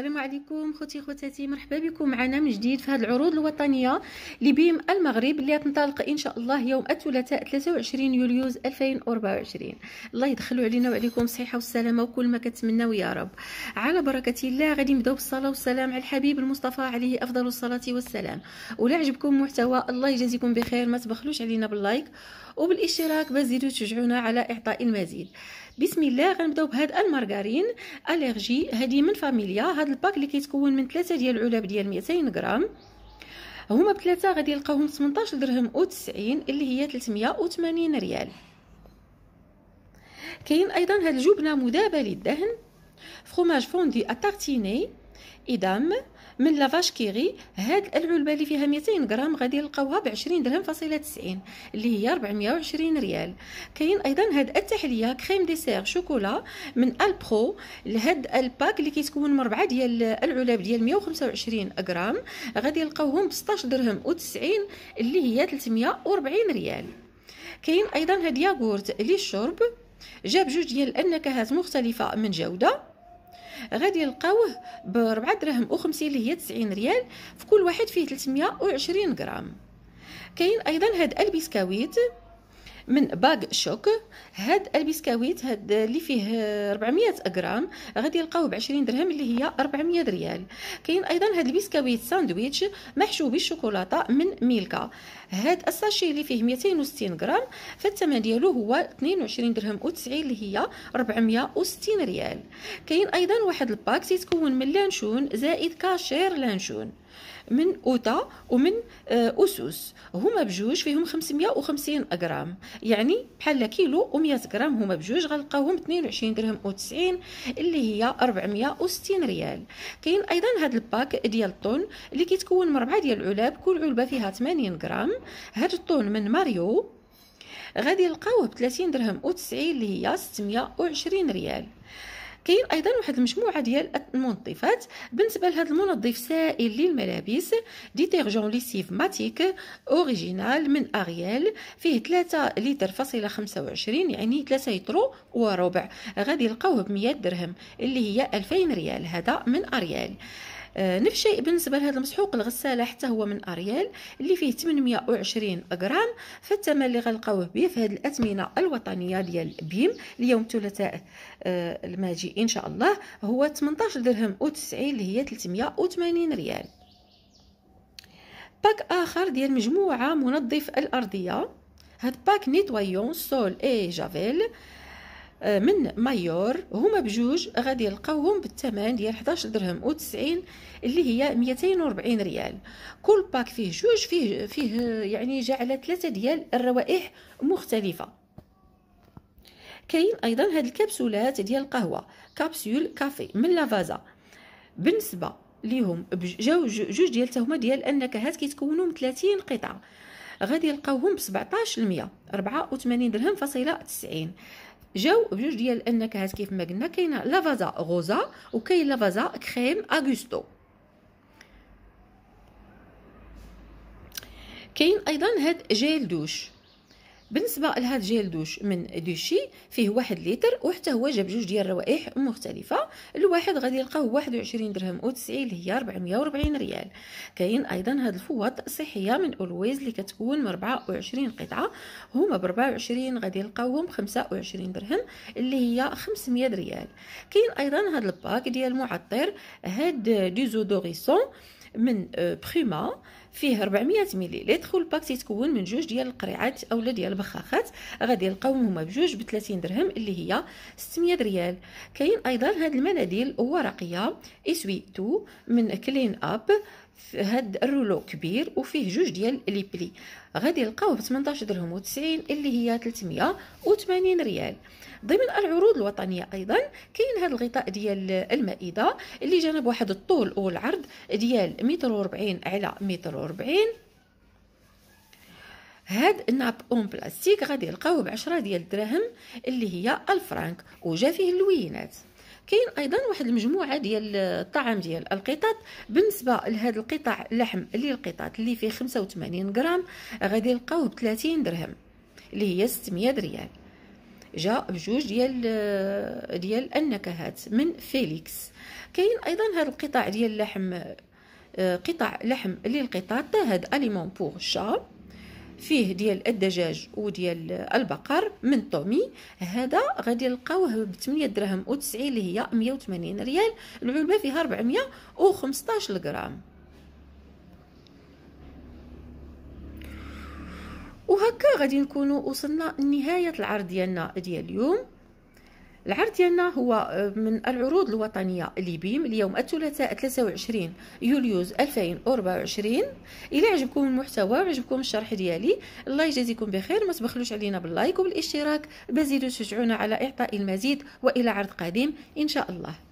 السلام عليكم خوتي خوتاتي مرحبا بكم معنا من جديد في هذه العروض الوطنيه لبيم المغرب اللي تنطلق ان شاء الله يوم الثلاثاء 23 يوليوز 2024 الله يدخلوا علينا وعليكم الصحه والسلامه وكل ما كتمناو يا رب على بركه الله غادي نبداو بالصلاه والسلام على الحبيب المصطفى عليه افضل الصلاه والسلام ولا عجبكم المحتوى الله يجازيكم بخير ما تبخلوش علينا باللايك وبالاشتراك باش تزيدوا تشجعونا على اعطاء المزيد بسم الله غنبداو بهذا المارغرين اليرجي هذه من فاميليا هاد هذا الباك اللي كيتكون من ثلاثه ديال العلب ديال 200 غرام هما بثلاثه غادي يلقاوهم 18 درهم و90 اللي هي 380 ريال كاين ايضا هاد الجبنه مذابه للدهن فروماج فوندي اتارتيني ادام من لافاش كيغي هاد العلبه اللي فيها 200 غرام غادي نلقاوها ب 20 درهم فاصله 90 اللي هي 420 ريال كاين ايضا هاد التحليه كريم ديسير شوكولا من البرو لهاد الباك اللي كيتكون من ربعه ديال العلب ديال 125 غرام غادي نلقاوهم ب 16 درهم و90 اللي هي 340 ريال كاين ايضا هاد ياغورت للشرب جاب جوج ديال النكهات مختلفه من جوده غادي يلقاوه ب 4 دراهم و50 اللي هي 90 ريال في كل واحد فيه 320 غرام كاين ايضا هاد البسكويت من باغ شوك هاد البسكويت هاد اللي فيه 400 غرام غادي يلقاوه ب 20 درهم اللي هي 400 ريال كاين ايضا هاد البسكويت ساندويتش محشو بالشوكولاته من ميلكا هاد الساشي اللي فيه 260 غرام فالثمن ديالو هو 22 درهم و90 اللي هي 460 ريال كاين ايضا واحد الباك تيتكون من لانشون زائد كاشير لانشون من اوتا ومن آه، أسس هما بجوج فيهم 550 غرام يعني بحال كيلو و100 غرام هما بجوج غنلقاوهم 22 درهم و90 اللي هي 460 ريال كاين ايضا هذا الباك ديال الطون اللي كيتكون من ربعه ديال العلب كل علبه فيها 80 غرام هذا الطون من ماريو غادي نلقاوه ب 30 درهم و90 اللي هي 620 ريال كاين ايضا واحد المجموعه ديال المنظفات بالنسبه لهذا المنظف سائل للملابس ديتيرجون ليسيف ماتيك اوريجينال من اريال فيه 3 لتر فاصله 25 يعني 3 لتر وربع غادي يلقاوه ب 100 درهم اللي هي 2000 ريال هذا من اريال آه، نفس الشيء بالنسبه لهذا المسحوق الغساله حتى هو من اريال اللي فيه 820 غرام فالثمن اللي غنلقاوه به في هذه الاثمنه الوطنيه ديال بيم اليوم ثلاثاء آه، الماجي ان شاء الله هو 18 درهم و90 اللي هي 380 ريال باك اخر ديال مجموعه منظف الارضيه هاد باك نيتوايون سول اي جافيل آه آه، من مايور هما بجوج غادي يلقاوهم بالثمن ديال 11 درهم و90 اللي هي 240 ريال كل باك فيه جوج فيه فيه يعني جا على ثلاثه ديال الروائح مختلفه كاين ايضا هاد الكبسولات ديال القهوه كابسول كافي من لافازا بالنسبه ليهم جاو جوج ديال هما ديال النكهات كيتكونوا من 30 قطعه غادي يلقاوهم ب 17 84 درهم فاصله 90 جاو بجوج ديال النكهات كيف ما قلنا كاينه لافازا غوزا وكاين لافازا كريم اغوستو كاين ايضا هاد جيل دوش بالنسبه لهذا جيل دوش من دوشي فيه واحد لتر وحتى هو جاب جوج ديال الروائح مختلفه الواحد غادي يلقاه 21 درهم و90 ربعميه هي 440 ريال كاين ايضا هاد الفوط صحيه من اولويز اللي كتكون من 24 قطعه هما ب 24 غادي يلقاوهم 25 درهم اللي هي 500 ريال كاين ايضا هاد الباك ديال المعطر هاد ديزودوريسون من بريما آه، فيه 400 مليلتر والباك تيتكون من جوج ديال القريعات اولا ديال البخاخات غادي نلقاوهم هما بجوج ب 30 درهم اللي هي 600 ريال كاين ايضا هاد المناديل ورقيه اسوي تو من كلين اب هاد الرولو كبير وفيه جوج ديال لي بلي غادي يلقاوه ب 18 درهم و90 اللي هي 380 ريال ضمن العروض الوطنيه ايضا كاين هذا الغطاء ديال المائده اللي جانا بواحد الطول والعرض ديال متر و40 على متر و40 هاد الناب اون بلاستيك غادي يلقاوه ب 10 ديال الدراهم اللي هي الفرانك وجا فيه اللوينات كاين ايضا واحد المجموعه ديال الطعام ديال القطط بالنسبه لهذا القطع اللحم اللي القطط اللي فيه 85 غرام غادي نلقاوه ب 30 درهم اللي هي 600 ريال جا بجوج ديال ديال النكهات من فيليكس كاين ايضا هذا القطع ديال اللحم آه، قطع لحم للقطط هاد اليمون بوغ الشا فيه ديال الدجاج وديال البقر من طومي هذا غادي نلقاوه ب 8 درهم و90 اللي هي 180 ريال العلبه فيها 415 غرام وهكا غادي نكونوا وصلنا لنهايه العرض ديالنا ديال اليوم العرض ديالنا هو آه، من العروض الوطنية لبيم اليوم الثلاثاء 23 يوليوز 2024 إلى عجبكم المحتوى وعجبكم الشرح ديالي الله يجازيكم بخير ما تبخلوش علينا باللايك وبالاشتراك بزيدوا تشجعونا على إعطاء المزيد وإلى عرض قادم إن شاء الله